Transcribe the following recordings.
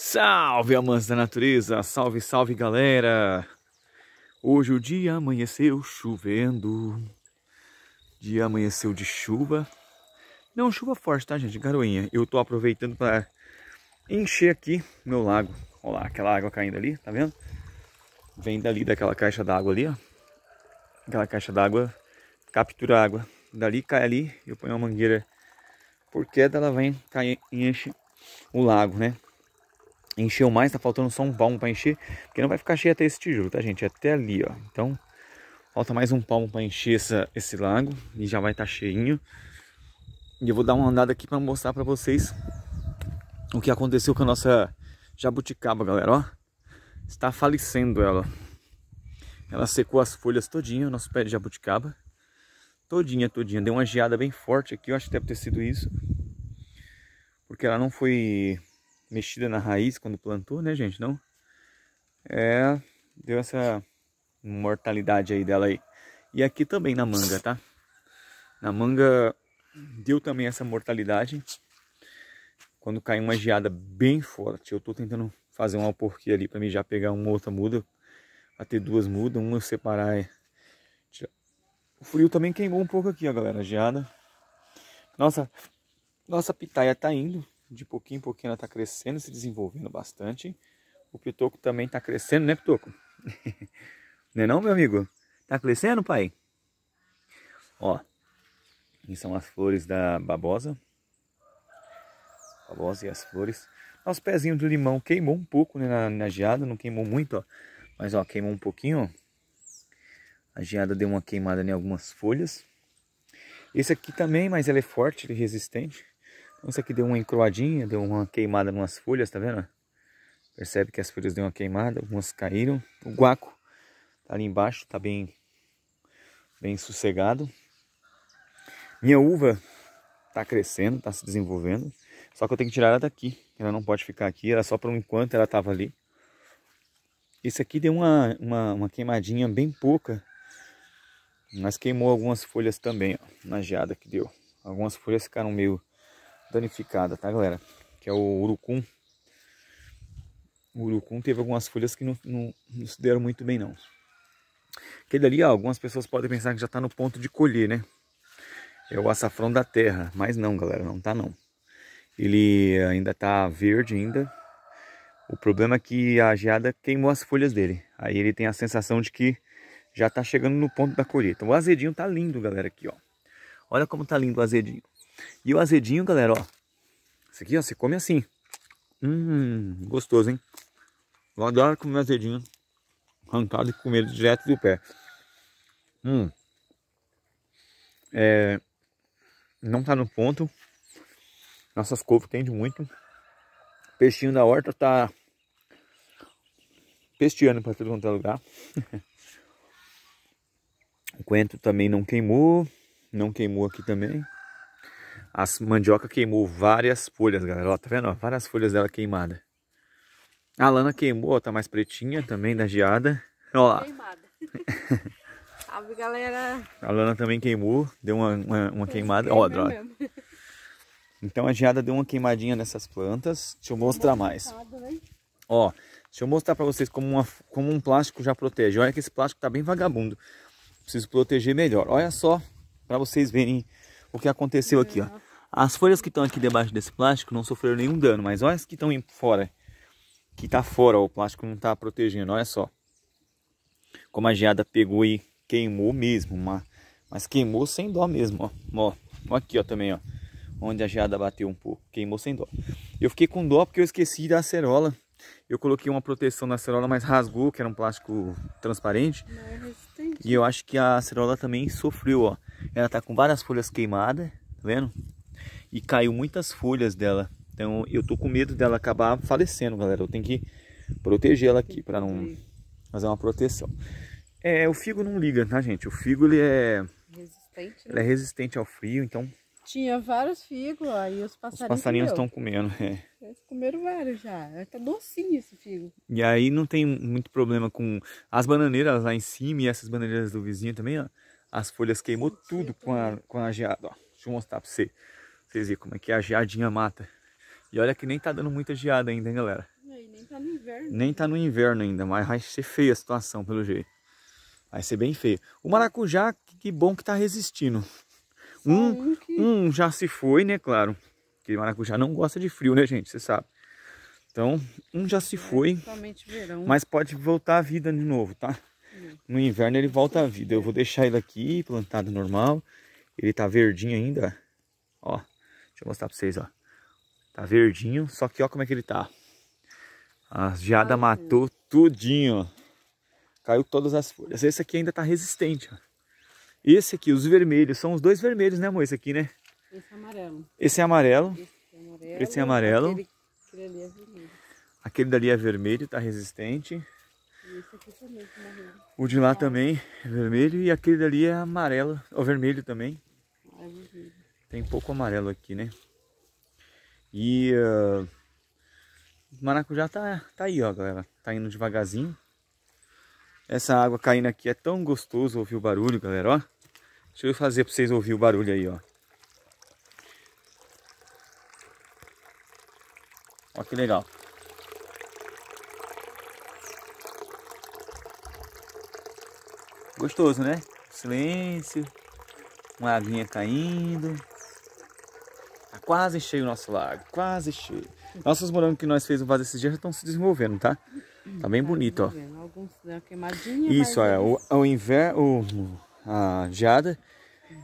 Salve, amantes da natureza! Salve, salve, galera! Hoje o dia amanheceu chovendo. Dia amanheceu de chuva. Não chuva forte, tá, gente? Garoinha. Eu tô aproveitando para encher aqui meu lago. Olha lá, aquela água caindo ali, tá vendo? Vem dali daquela caixa d'água ali, ó. Aquela caixa d'água captura água. Dali cai ali, eu ponho uma mangueira por queda, ela vem, cai e enche o lago, né? Encheu mais, tá faltando só um palmo para encher, porque não vai ficar cheio até esse tijolo, tá gente? É até ali, ó. Então, falta mais um palmo para encher essa, esse lago e já vai estar tá cheinho. E eu vou dar uma andada aqui para mostrar para vocês o que aconteceu com a nossa jabuticaba, galera, ó. Está falecendo ela. Ela secou as folhas todinha, o nosso pé de jabuticaba. Todinha, todinha. Deu uma geada bem forte aqui, eu acho que deve ter sido isso. Porque ela não foi mexida na raiz quando plantou, né, gente? Não. É, deu essa mortalidade aí dela aí. E aqui também na manga, tá? Na manga deu também essa mortalidade. Quando caiu uma geada bem forte, eu tô tentando fazer uma porquê ali para mim já pegar uma outra muda, a ter duas mudas, uma separar. O frio também queimou um pouco aqui, ó, galera, a geada. Nossa, nossa pitaia tá indo de pouquinho em pouquinho ela está crescendo, se desenvolvendo bastante. O pitoco também está crescendo, né, pitoco? não é não, meu amigo? Está crescendo, pai? Ó, aqui são as flores da babosa. Babosa e as flores. Nosso pezinho do limão queimou um pouco né, na, na geada, não queimou muito, ó. Mas, ó, queimou um pouquinho, ó. A geada deu uma queimada em algumas folhas. Esse aqui também, mas ela é forte e é resistente. Isso aqui deu uma encroadinha, deu uma queimada nas folhas, tá vendo? Percebe que as folhas deu uma queimada, algumas caíram. O guaco tá ali embaixo, tá bem, bem sossegado. Minha uva tá crescendo, tá se desenvolvendo. Só que eu tenho que tirar ela daqui. Ela não pode ficar aqui, era só por enquanto ela tava ali. Isso aqui deu uma, uma, uma, queimadinha bem pouca. Mas queimou algumas folhas também, ó, na geada que deu. Algumas folhas ficaram meio danificada, tá galera? Que é o urucum. O urucum teve algumas folhas que não, não, não se deram muito bem não. Aquele ali, ó, algumas pessoas podem pensar que já está no ponto de colher, né? É o açafrão da terra, mas não, galera, não tá não. Ele ainda tá verde ainda. O problema é que a geada queimou as folhas dele. Aí ele tem a sensação de que já tá chegando no ponto da colheita. O azedinho tá lindo, galera, aqui, ó. Olha como tá lindo o azedinho. E o azedinho, galera, ó. isso aqui, ó, você come assim. Hum, gostoso, hein? Eu adoro comer azedinho arrancado e comer direto do pé. Hum. É, não tá no ponto. Nossas couves tende muito. Peixinho da horta tá pesteando para todo quanto é lugar. o coentro também não queimou. Não queimou aqui também. A mandioca queimou várias folhas, galera. Ó, tá vendo? Ó, várias folhas dela queimada. A lana queimou, ó, tá mais pretinha também da geada. Ó lá. Queimada. galera. A lana também queimou, deu uma, uma, uma queimada. Ó, droga. Então a geada deu uma queimadinha nessas plantas. Deixa eu mostrar mais. Né? Ó, deixa eu mostrar pra vocês como, uma, como um plástico já protege. Olha que esse plástico tá bem vagabundo. Preciso proteger melhor. Olha só, pra vocês verem o que aconteceu aqui, ó. Uhum. As folhas que estão aqui debaixo desse plástico não sofreram nenhum dano, mas olha as que estão fora. Que tá fora, ó, o plástico não tá protegendo, olha só. Como a geada pegou e queimou mesmo, mas, mas queimou sem dó mesmo, ó. ó. Aqui, ó, também, ó. Onde a geada bateu um pouco, queimou sem dó. Eu fiquei com dó porque eu esqueci da acerola. Eu coloquei uma proteção na acerola, mas rasgou, que era um plástico transparente. É e eu acho que a acerola também sofreu, ó. Ela tá com várias folhas queimadas, tá vendo? E caiu muitas folhas dela. Então eu tô com medo dela acabar falecendo, galera. Eu tenho que proteger ela aqui para não fazer uma proteção. É, o figo não liga, tá, gente? O figo ele é resistente, né? ele é resistente ao frio, então tinha vários figos, aí os passarinhos. Os passarinhos estão comendo, é. Eles comeram vários já. Tá docinho esse figo. E aí não tem muito problema com as bananeiras lá em cima e essas bananeiras do vizinho também, ó. As folhas queimou tudo com a, com a geada. Ó, deixa eu mostrar para você, vocês verem como é que a geadinha mata. E olha que nem tá dando muita geada ainda, hein, galera? Nem tá no inverno. Nem tá no inverno ainda, mas vai ser feia a situação, pelo jeito. Vai ser bem feio. O maracujá, que bom que tá resistindo. Um, um já se foi, né, claro. Porque maracujá não gosta de frio, né, gente? Você sabe. Então, um já se é, foi. Mas pode voltar à vida de novo, tá? No inverno ele volta à vida. Eu vou deixar ele aqui plantado normal. Ele tá verdinho ainda. Ó, deixa eu mostrar pra vocês, ó. Tá verdinho, só que ó como é que ele tá. A geada Ai, matou tudinho, ó. Caiu todas as folhas. Esse aqui ainda tá resistente, ó. Esse aqui, os vermelhos, são os dois vermelhos, né amor? Esse aqui, né? Esse é amarelo. Esse é amarelo. Esse é amarelo. Esse é amarelo. Aquele, aquele, ali é vermelho. Aquele dali é vermelho, tá resistente. Né, o de lá também é vermelho e aquele dali é amarelo, ou vermelho também. Ah, é Tem pouco amarelo aqui, né? E uh, ah, o maracujá tá, tá aí, ó, galera. Tá indo devagarzinho. Essa água caindo aqui é tão gostoso ouvir o barulho, galera, ó. Deixa eu fazer pra vocês ouvir o barulho aí, ó. Ó que legal. Gostoso, né? Silêncio, uma aguinha caindo. Tá quase cheio o nosso lago, quase cheio. Nossos morangos que nós fez o vaso esses dias já estão se desenvolvendo, tá? Tá bem tá bonito, ó. Alguns Isso, é. o, o inverno, a geada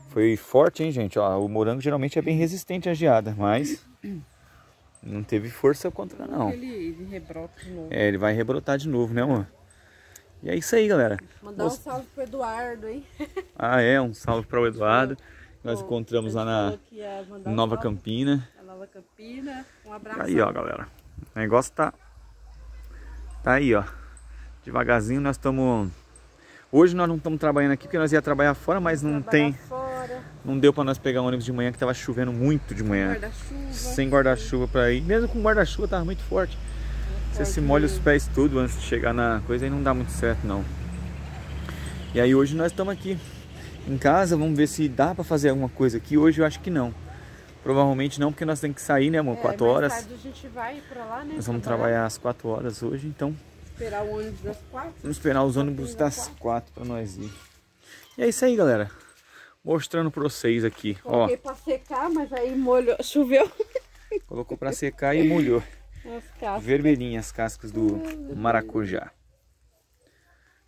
foi forte, hein, gente? Ó, o morango geralmente é bem resistente à geada, mas não teve força contra, não. Ele, ele rebrota de novo. É, ele vai rebrotar de novo, né, mano? E é isso aí, galera. Mandar um salve pro Eduardo, hein? Ah, é, um salve para o Eduardo. Nós Bom, encontramos lá na Nova, Campina. Nova Campina. Um abraço. Aí, ó, galera. O negócio tá tá aí, ó. Devagarzinho nós estamos Hoje nós não estamos trabalhando aqui porque nós ia trabalhar fora, mas não trabalhar tem fora. não deu para nós pegar ônibus de manhã que tava chovendo muito de manhã. Guarda sem guarda-chuva para ir. Mesmo com guarda-chuva tava muito forte. Você se molha os pés tudo antes de chegar na coisa e não dá muito certo não. E aí hoje nós estamos aqui em casa, vamos ver se dá para fazer alguma coisa aqui. Hoje eu acho que não. Provavelmente não, porque nós temos que sair, né, amor? É, quatro horas. Tarde a gente vai pra lá, né? Nós vamos trabalhar às quatro horas hoje, então. Esperar o ônibus das quatro. Vamos esperar os ônibus das quatro para nós ir. E é isso aí, galera. Mostrando para vocês aqui, Coloquei ó. para secar, mas aí molhou, choveu. Colocou para secar e molhou. Vermelhinhas, cascas do maracujá.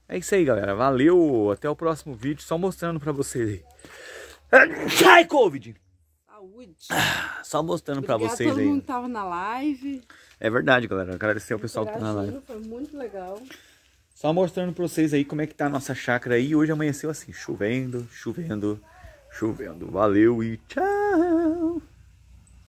É isso aí, galera. Valeu. Até o próximo vídeo. Só mostrando pra vocês aí. Ai, Covid! Saúde. Só mostrando Obrigada, pra vocês todo aí. todo mundo tava na live. É verdade, galera. Agradecer ao pessoal que tá na live. Foi muito legal. Só mostrando pra vocês aí como é que tá a nossa chácara aí. Hoje amanheceu assim, chovendo, chovendo, chovendo. Valeu e tchau!